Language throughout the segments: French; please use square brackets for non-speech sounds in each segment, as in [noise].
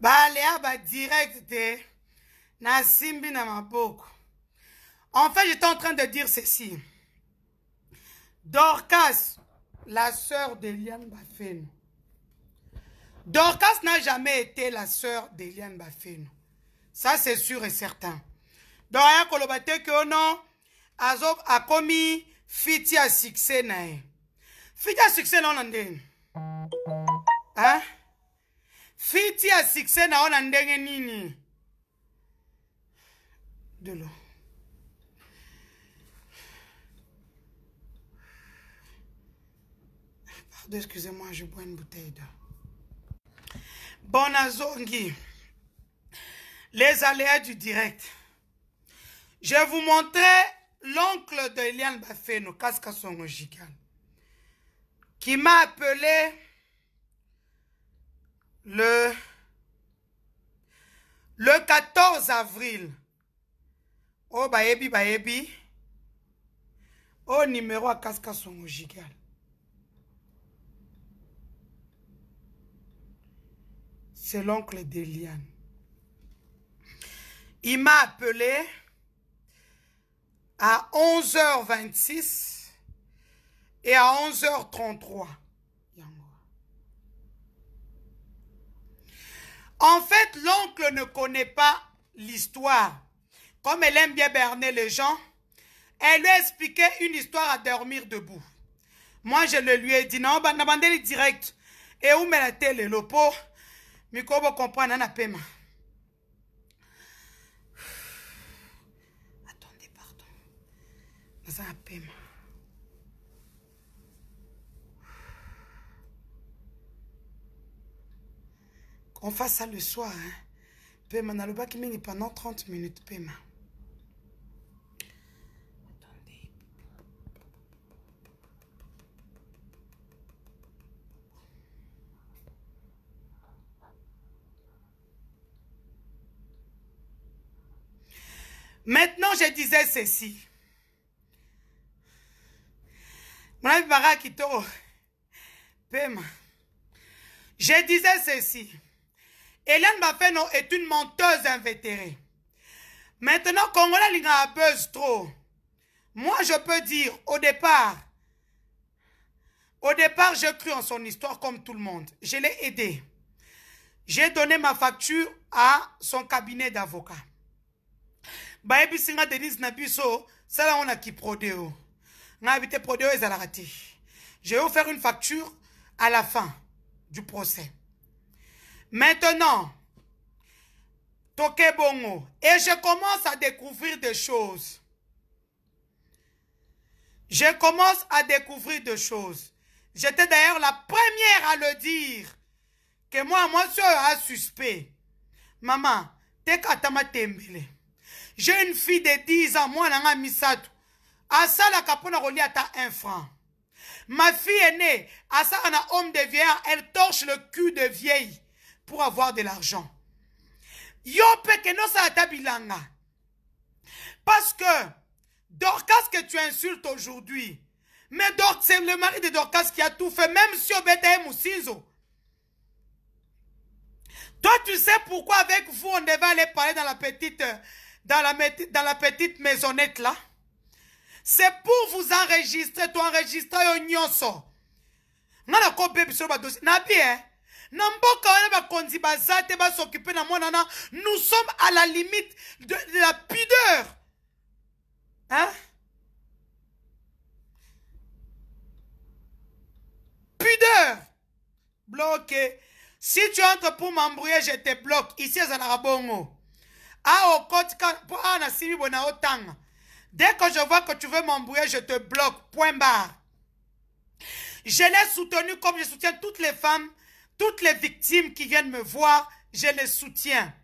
baleya badirect te nasimbi na maboko en fait j'étais en train de dire ceci dorcas la sœur d'eliane bafeno dorcas n'a jamais été la sœur d'eliane bafeno ça c'est sûr et certain donc aya koloba te ke ono oh azo akomi fiti ya succès na ye fiti ya succès na ona ndeni hein? Fiti ya sikse naona ndenge nini? Dolo. Pardon, excusez-moi, je bois une bouteille d'eau. à Les aléas du direct. Je vais vous montrer l'oncle de Eliane Bafeno, Kaskasongo Jigan, qui m'a appelé le, le 14 avril. Oh, au oh, numéro à casque son gigal. C'est l'oncle d'Eliane. Il m'a appelé à 11h26 et à 11h33. En fait, l'oncle ne connaît pas l'histoire. Comme elle aime bien berner les gens, elle lui a expliqué une histoire à dormir debout. Moi, je le lui ai dit, non, on va direct. Et où met la télé, le pot, mais comment comprendre, un [sighs] Attendez, pardon. Dans un On fasse ça le soir. Hein. Pema, qui mène pendant 30 minutes, Pema. Maintenant, je disais ceci. Mon ami Barakito, Pema, je disais ceci. Hélène Mafeno est une menteuse invétérée. Maintenant, Congolais Linga abuse trop. Moi, je peux dire, au départ, au départ, j'ai cru en son histoire comme tout le monde. Je l'ai aidé. J'ai donné ma facture à son cabinet d'avocat. J'ai offert je vais une facture à la fin du procès Maintenant, Bongo, et je commence à découvrir des choses. Je commence à découvrir des choses. J'étais d'ailleurs la première à le dire. Que moi, moi, je un suspect. Maman, J'ai une fille de 10 ans, moi, je suis Asa la un franc. Ma fille est née un homme de vieillard, elle torche le cul de vieille pour avoir de l'argent. Parce que Dorcas que tu insultes aujourd'hui, mais c'est le mari de Dorcas qui a tout fait, même si ou Moussizo. Toi, tu sais pourquoi avec vous, on devait aller parler dans la petite, dans la, petite maisonnette là. C'est pour vous enregistrer, toi enregistrer au nyonso. bien nous sommes à la limite de, la pudeur hein? pudeur bloqué si tu entres pour m'embrouiller je te bloque ici c'est un arabe au dès que je vois que tu veux m'embrouiller je te bloque point barre je l'ai soutenu comme je soutiens toutes les femmes toutes les victimes qui viennent me voir, je les soutiens.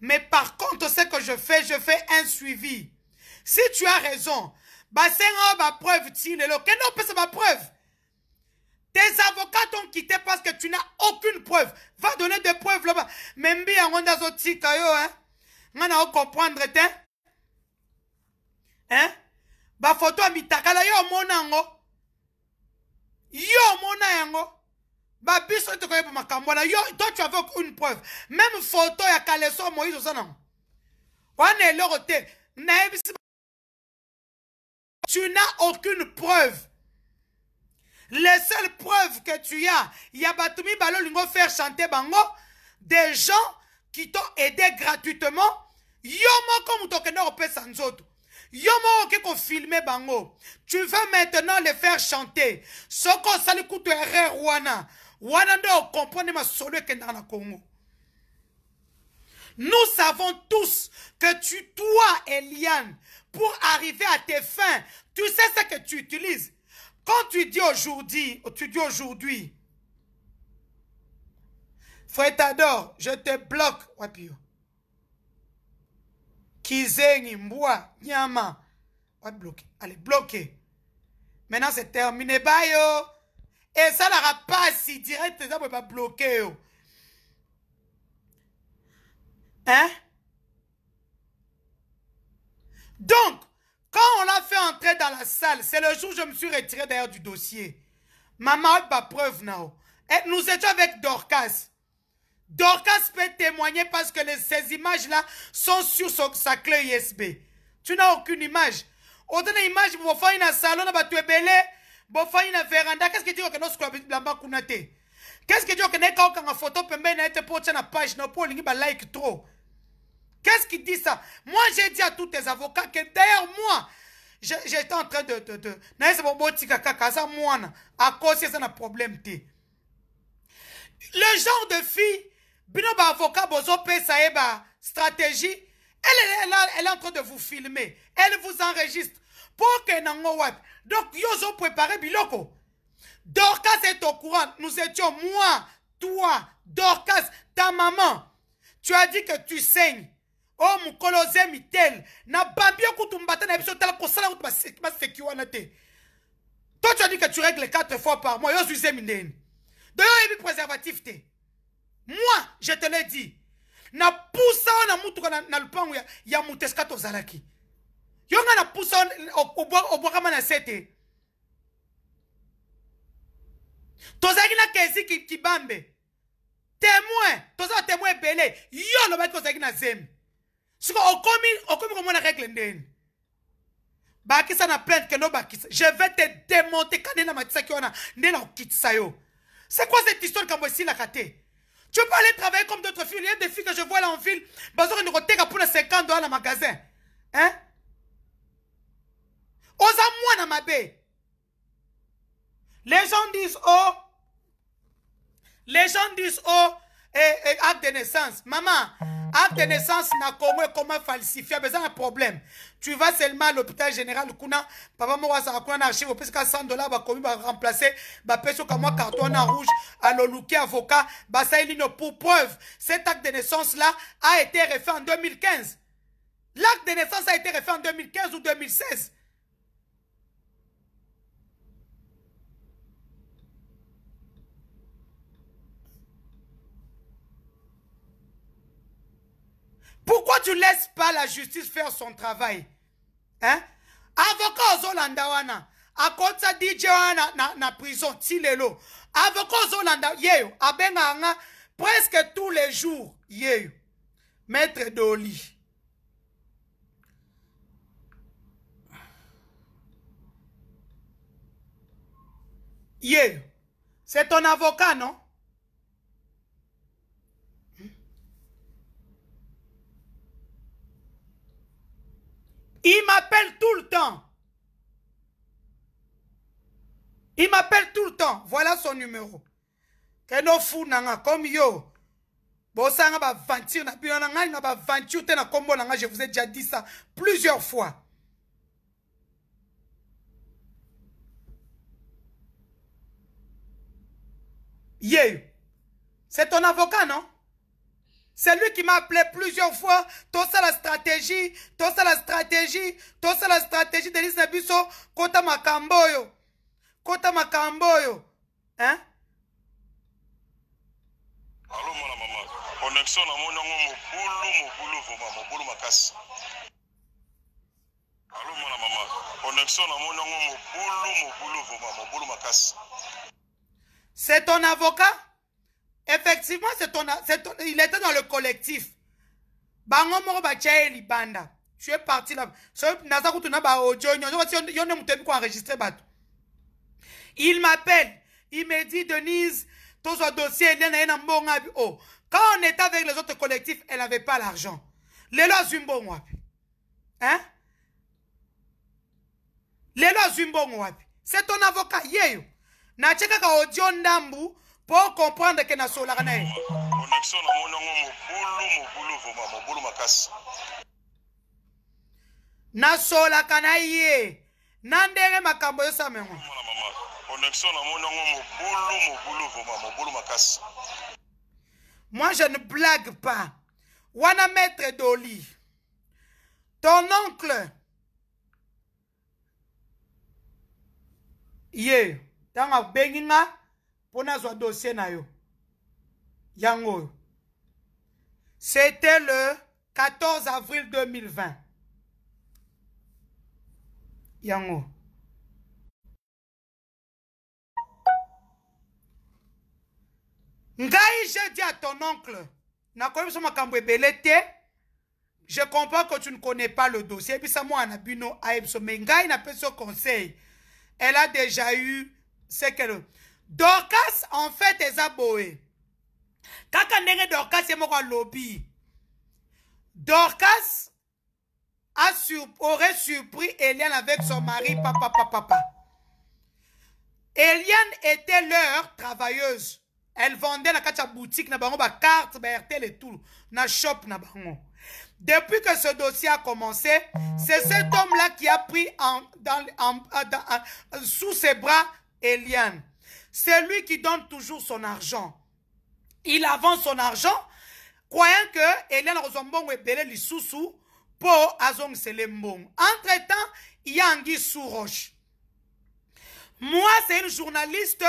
Mais par contre, ce que je fais, je fais un suivi. Si tu as raison, bah, c'est ma preuve tilelo, non c'est ma preuve. Tes avocats t'ont quitté parce que tu n'as aucune preuve. Va donner des preuves là-bas. Même bien, on a yo, hein. On a comprendre, hein. Hein? Ba photo mitakala yo monango. Yo mona yango babiso ete koyeba makambo wana yo toi tu avais une preuve même photo ya kaleso moïse au nango wana eloko te tu n'as aucune preuve les seules preuves que tu as il y ya bato Balo Lingo faire chanter bango des gens qui t'ont aidé gratuitement yo moko moto okende kopesa nzoto yo moko oke kofilme bango tu veux maintenant les faire chanter Soko ça kutu erreur ma solution qui est dans na congo Nous savons tous que tu, toi, Eliane, pour arriver à tes fins, tu sais ce que tu utilises. Quand tu dis aujourd'hui, tu dis aujourd'hui, Frère t'adore, je te bloque. Wapio. Kizengi Mboua, Nyama. bloquer. Allez, bloquer. Maintenant, c'est terminé. Bye, yo. Et ça, pas si direct ne peut pas bloquer. Oh. hein donc quand on l'a fait entrer dans la salle c'est le jour où je me suis retiré d'ailleurs du dossier mama pas preuve non. Et nous étions avec Dorcas Dorcas peut témoigner parce que les, ces images-là sont sur sa clé USB. Tu n'as aucune image. On donne une image pour faire une salon, tu es belé bofani na veranda qu'est-ce que tu okende osukula bilamba kuna te qu'est-ce que tu okende eka okanga photo pembeni na ye te na page na mpo ba like trop qu'est-ce qui dit ça moi j'ai dit à tous tes avocats que derrière moi j'étais en train de, de, de nayesa botika kaka aza a cause ça na problème té le genre de fille bino baavocat bozopesa ye eh stratégie, elle, elle, elle, elle est en train de vous filmer elle vous enregistre mpoke nango wapi donc yo préparé biloko dorcas est au courant nous étions moi toi dorcas ta maman tu as dit que tu saignes Oh mon ozemi mitel na bambi okutu mbata na biso tala kosala kutu baseki wana te toi tu as dit que tu règles quatre fois par mois yo ozwi zemi ndeni donc préservatif te moi je te l'ai dit na poussa na mutuka na, na ya, ya moteska tozalaki yo pousson au pusa obwakama na se te tozalaki kasi ki kibambe témoin toza témoin yo olobaki ozalaki na zem. siko okomi okomi regle bakisa na plainte nos bakisa. je vais te démonter. na ki wana na yo c'est quoi cette histoire ici la raté? tu peux aller travailler comme d'autres filles il y a des filles que je vois là en ville bazokende pour pour 50 dollars le magasin hein oza ma mabe les gens disent oh les gens disent oh Et, eh, eh, acte de naissance maman acte de naissance na comment comment falsifier, besoin un problème tu vas seulement à l'hôpital général kuna papa moi, ça kuna na archive opesika 100 dollars, dollar remplacer bah bapesi comme moi carton en rouge à l'olouké avocat y est, pour preuve cet acte de naissance là a été refait en 2015 l'acte de naissance a été refait en 2015 ou 2016 Pourquoi tu ne laisses pas la justice faire son travail hein? Avocat ozolanda wana akotisa DJ wana na, na, prison tilelo. avocat ozolanda yeyo, à presque tous les jours Yeyo. maître doli Yeyo. c'est ton avocat non Il m'appelle tout le temps. Il m'appelle tout le temps. Voilà son numéro. Keno fou nanga comme yo. Bosanga ba ventir na bino na ba ventir te na kombo nanga, je vous ai déjà dit ça plusieurs fois. Yeah. C'est ton avocat, non c'est lui qui m'a appelé plusieurs fois. Tout ça la stratégie, tout ça la stratégie, tout ça la stratégie de Nabiso kota makamboyo. Kota makamboyo. Hein Allô mon maman. Connexion na mon ngo mobulu mobulu voma mobulu makasi. Allô mon maman. Connexion na mon ngo mobulu mobulu voma mobulu makasi. C'est ton avocat Effectivement, c'est ton, ton, il était dans le collectif. bangomoro moko bachaye libanda. Tu es parti là. So naza ba audio nyonzo ti yone enregistrer bato. Il m'appelle, il me dit Denise, ton dossier elle na na mbonga oh. Quand on était avec les autres collectifs, elle n'avait pas l'argent. Lelo zumbo wapi. Hein Lelo zumbo wapi. C'est ton avocat yeyo. Na cheka ka audio ndambu mpo komprendre ke nasolaka na ye connexion namoni yango mobulu mobulu vrema mobulu makasi nasolaka na ye na ndenge makambo eyosalama yango connexion namoni yango mobulu mobulu vrema mobulu makasi moi je ne blague pas wana maître doli ton oncle ye ntango abengi nga Pour nous dossier na yo yango c'était le 14 avril 2020 yango Gai, j'ai dit à ton oncle N'a je comprends que tu ne connais pas le dossier mais Ngaï n'a pas eu ce conseil elle a déjà eu ce que dorcas en fait Quand on Quand ndenge dorcas mort à lobby, dorcas a aurait surpris eliane avec son mari papa papa papa eliane était leur travailleuse elle vendait la cache à boutique la carte, la carte, et tout na shop na Depuis que ce dossier a commencé, c'est cet homme-là qui a pris sous ses bras Eliane. C'est lui qui donne toujours son argent. Il avance son argent, croyant que Hélène pour Azong Selembong. Entre-temps, il y a un sous Roche. Moi, c'est une journaliste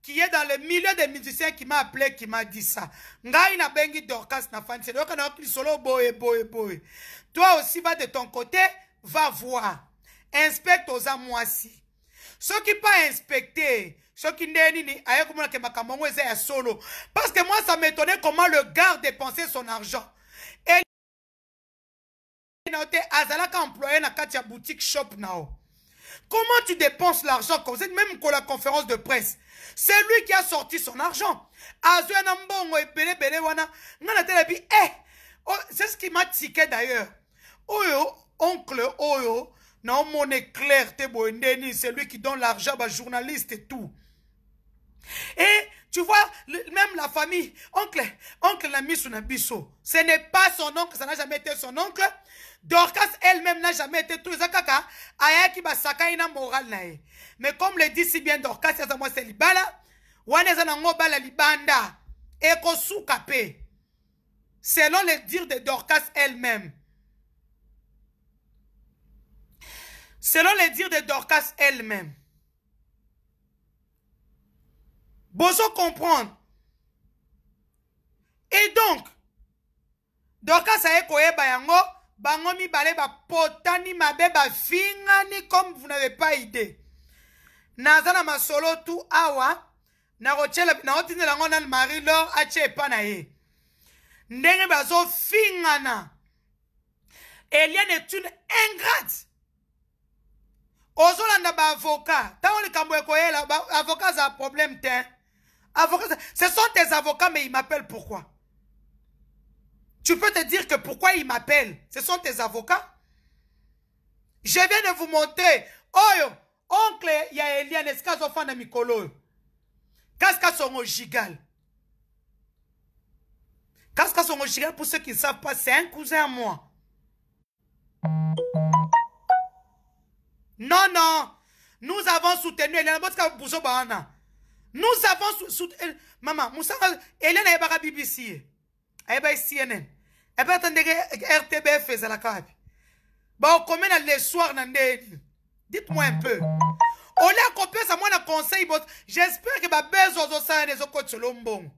qui est dans le milieu des musiciens qui m'a appelé, qui m'a dit ça. bengi na solo Toi aussi, va de ton côté, va voir. Inspecte aux aussi. Ceux qui pas inspecter soki ni, ni, aye komonaka makambo yango c'est ya solo parce que moi ça m'étonnait comment le gars dépensait son argent Et na Azala azalaka employé na katia boutique shop now. comment tu dépenses l'argent comme ça même pour la conférence de presse c'est lui qui a sorti son argent azwi na mbongo bele wana ngai bi, eh oh, c'est ce qui m'a tiqué d'ailleurs oyo oncle oyo non éclair te boye c'est lui qui donne l'argent journaliste et tout et tu vois, même la famille, oncle, oncle bisou. ce n'est pas son oncle, ça n'a jamais été son oncle. Dorcas elle-même n'a jamais été tout ça kaka, Mais comme le dit si bien Dorcas, ça moi c'est libala, waneza na ngoba la libanda, Selon les dires de Dorcas elle-même. Selon les dires de Dorcas elle-même. bozo comprendre et donc dorcas aye koyeba yango bango mibale bapotani mabe bafingani comme vous n'avez pas idée naza na masolo tu awa nakotyela nakotindela yango nani marie lor atye epa na ye ndenge bazofingana eliane est une ingrate ozolanda baavoka ntango likambo ekoyela avoka azala problème te ce sont tes avocats, mais ils m'appellent pourquoi Tu peux te dire que pourquoi ils m'appellent Ce sont tes avocats Je viens de vous montrer. Oh, oncle, il y a Eliane, est-ce Qu'est-ce qu'elles sont au Qu'est-ce sont Pour ceux qui ne savent pas, c'est un cousin à moi. Non, non. Nous avons soutenu Eliane. Nous avons sous, euh, maman, Moussa, Hélène est la BBC, Elle est été CNN, Elle est été RTBF, à la Bon, Bah, elle est le soir dans Dites-moi un peu. On a copié ça, moi, un conseil, j'espère que ma besoin de ça, les autres, de bon.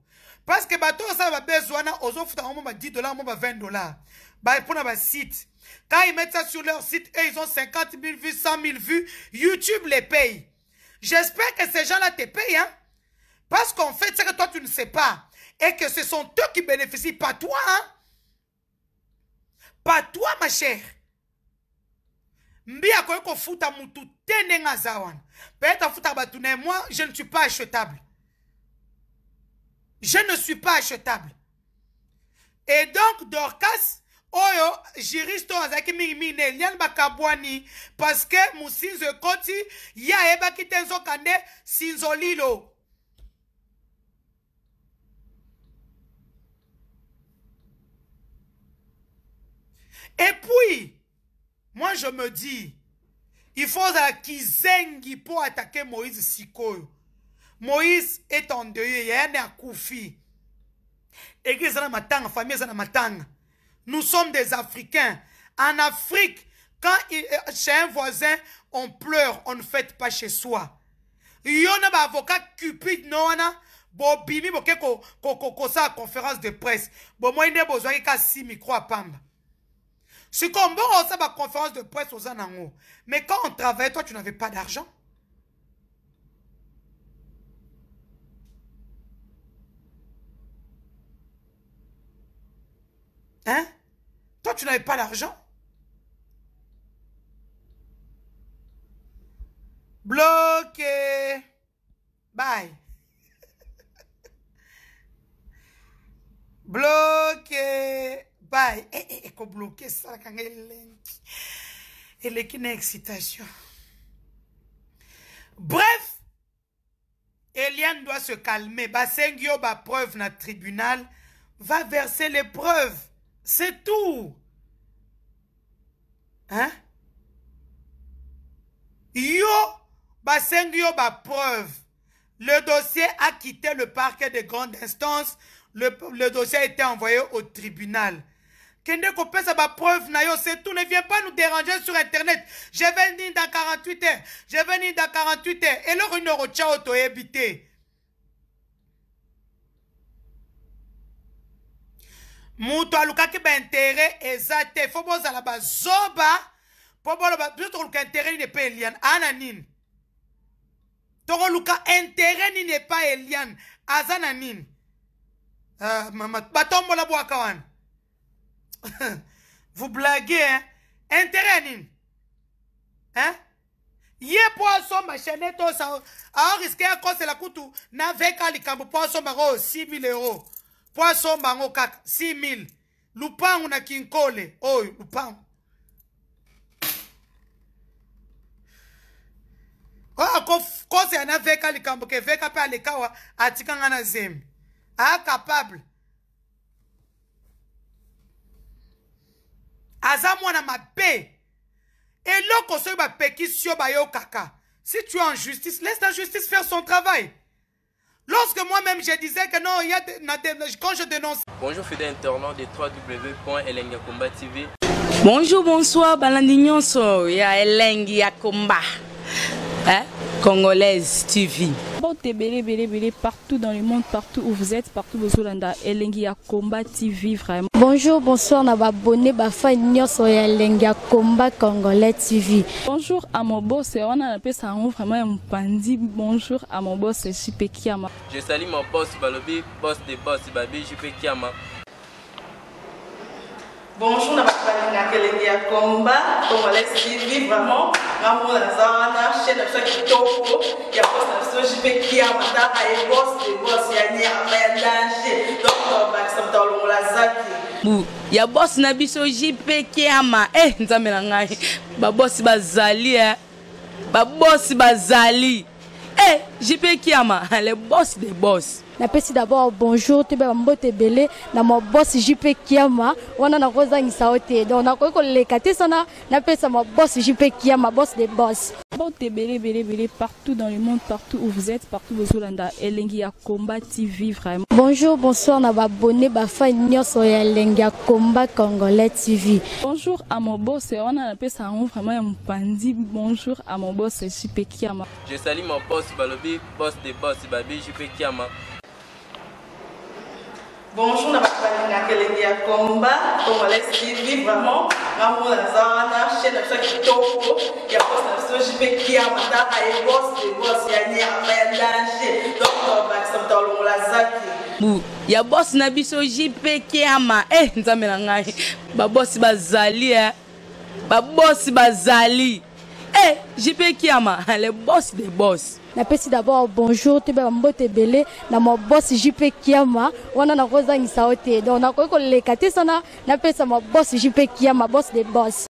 Parce que bateau ça va besoin aux offres en 10 dollars, 20 dollars. Bah, pour un site. Quand ils mettent ça sur leur site, et ils ont 50 000 vues, 100 000 vues. YouTube les paye. J'espère que ces gens-là te payent, hein. Parce qu'en fait, c'est que toi, tu ne sais pas. Et que ce sont eux qui bénéficient, pas toi. Hein? Pas toi, ma chère. Peut-être moi, je ne suis pas achetable. Je ne suis pas achetable. Et donc, Dorcas, oyo juriste oyo azalaki parce que parce que, parceke mosinzo coti ya ayebaki te nzoka nde sinzolilo Et puis, moi je me dis, il faut kizengi pour attaquer Moïse Sikoyo. Moïse est en deuil, il y a Koufi. Église na matanga, famille na Nous sommes des Africains. En Afrique, quand il, euh, chez un voisin, on pleure, on ne fête pas chez soi. Il y a un avocat cupide, non, ko, ko, kosala conférence de presse il nde besoin 6 micro pamba comme bon, ça, ma conférence de presse aux Anangos, mais quand on travaille toi tu n'avais pas d'argent hein toi tu n'avais pas d'argent bloqué bye Eh, eh, eh, excitation bref eliane doit se calmer la preuve preuve na tribunal va verser les preuves c'est tout hein yo basengio la preuve. le dossier a quitté le parquet de grande instance le dossier a été envoyé au tribunal kende kopesa bapreuve na yo c'est tout ne viens pas nous déranger sur internet je vais nini dans 48 heures je vais nini dans 48 heures eloko nini okotya oyo toyebi te moto alukaki baintere eza te fo bozala bazoba mpo boloba biso tokoluka intere nini epai eliane ana nini tokoluka intere nini epai eliane aza na nini uh, batombola bwaka wana [laughs] vous blaguez, hein? Intérêt, nini? Hein? ye mpo asomba chanet osa aoriske akosela kutu na veka likambo mpo asomba yango 6000 euro mpo asomba yango kaka 6000 lupangu na kinkole oyo lupangu oyo akosela na veka likambo ke veka mpe alekawa atikanga na zembi akapable ah, aza mwana mabe peki soki ba yo Kaka. si tu es en justice laisse la justice faire son travail Lorsque moi-même je disais que non, il y a de, quand je dénonce. Bonjour fidèle internaute de www.elengiakomba TV. Bonjour, bonsoir, Balandignonso, ya Elengiakomba, hein? Congolaise TV. porte ebele ebele ebele partout dans le monde partout où vous êtes partout bozolanda elengi ya combat tv vraiment bonjour bonsoir na babone bafan nyonso ya elengi ya combat congolais tv bonjour à mon boss wana napesa yango vraiment ya mopandi bonjour à mon boss jupe kiama je sali mon boss balobi boss de boss babi jupe kiama bonjour na bato balinga kelenge ya komba congolais tv vraiment ngambo naza wana chaine na biso ya kitoko ya bos na biso jipe kia mataka ye bos de bos ya nyama ya danger donc babakisa moto alongola zaki ya bosi na biso jipe kiama e eh, nzambe na ngai babosi bazali e eh. babosi bazali hey, eh, JP Kiama, [laughs] le boss des boss. napesi d'abord bonjour toyebeba mbote ebele na mabosi jp kiama wana nakozangisa yo te donc nakoki koleka te sana napesa mabosi jp kiama bos de bos bote belebelebele partout dans le monde partout où vous êtes partout bozolanda elengi ya combat tv vraiment bonjour bonsoir na babone bafani nyonso ya elengi ya combat congolais tv bonjour à mon boss wana napesa yango vraiment ya mopanzi bonjour à mon boss jupe kiama je salue mon boss balobi boss de boss babi jupe kiama bonjour na na kelengi ya komba congolais tv vraiment ngambo naza wana chaine na biso ya kitoko ya bose na biso jpe kiama ntaka ye bose de bose ya nyama ya danger donc bakisa moto alongola zaki ya bosi na biso jpe kiama e eh, nzambe na ngai babosi bazali e babosi bazali e jpe kiama le bosi de bosi napesi d'abord bonjour toyebaka mbote ebele na mabosi ju mpe kiama wana nakozangisa yo te donc nakoki koleka te sana napesa mabosi ju mpe kiama bosi de bosi